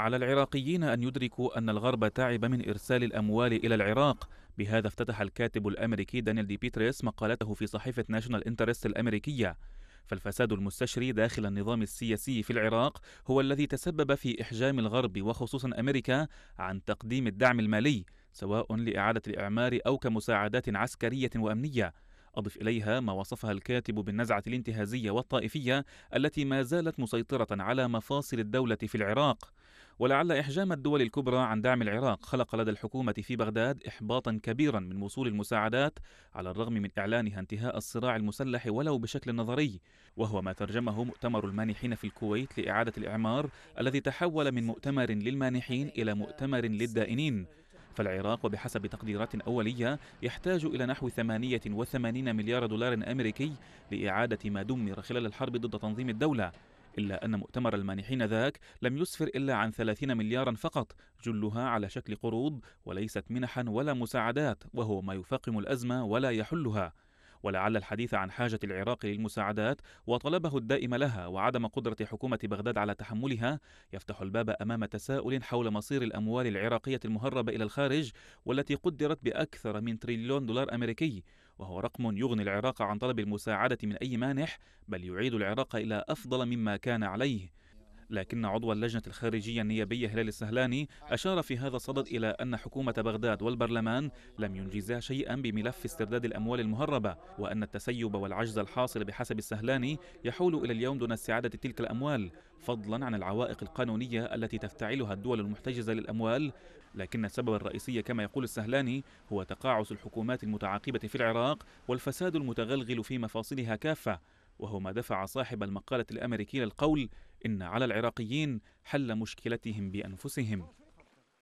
على العراقيين أن يدركوا أن الغرب تعب من إرسال الأموال إلى العراق بهذا افتتح الكاتب الأمريكي دانيال دي بيتريس مقالته في صحيفة ناشونال انترست الأمريكية فالفساد المستشري داخل النظام السياسي في العراق هو الذي تسبب في إحجام الغرب وخصوصا أمريكا عن تقديم الدعم المالي سواء لإعادة الإعمار أو كمساعدات عسكرية وأمنية أضف إليها ما وصفها الكاتب بالنزعة الانتهازية والطائفية التي ما زالت مسيطرة على مفاصل الدولة في العراق ولعل إحجام الدول الكبرى عن دعم العراق خلق لدى الحكومة في بغداد إحباطا كبيرا من وصول المساعدات على الرغم من إعلانها انتهاء الصراع المسلح ولو بشكل نظري وهو ما ترجمه مؤتمر المانحين في الكويت لإعادة الإعمار الذي تحول من مؤتمر للمانحين إلى مؤتمر للدائنين فالعراق وبحسب تقديرات أولية يحتاج إلى نحو 88 مليار دولار أمريكي لإعادة ما دمر خلال الحرب ضد تنظيم الدولة إلا أن مؤتمر المانحين ذاك لم يسفر إلا عن 30 مليارا فقط جلها على شكل قروض وليست منحا ولا مساعدات وهو ما يفاقم الأزمة ولا يحلها ولعل الحديث عن حاجة العراق للمساعدات وطلبه الدائم لها وعدم قدرة حكومة بغداد على تحملها يفتح الباب أمام تساؤل حول مصير الأموال العراقية المهربة إلى الخارج والتي قدرت بأكثر من تريليون دولار أمريكي وهو رقم يغني العراق عن طلب المساعدة من أي مانح بل يعيد العراق إلى أفضل مما كان عليه لكن عضو اللجنة الخارجية النيابية هلال السهلاني أشار في هذا الصدد إلى أن حكومة بغداد والبرلمان لم ينجزا شيئا بملف استرداد الأموال المهربة وأن التسيب والعجز الحاصل بحسب السهلاني يحول إلى اليوم دون استعادة تلك الأموال فضلا عن العوائق القانونية التي تفتعلها الدول المحتجزة للأموال لكن السبب الرئيسي كما يقول السهلاني هو تقاعس الحكومات المتعاقبة في العراق والفساد المتغلغل في مفاصلها كافة وهو ما دفع صاحب المقالة الأمريكية للقول إن على العراقيين حل مشكلتهم بأنفسهم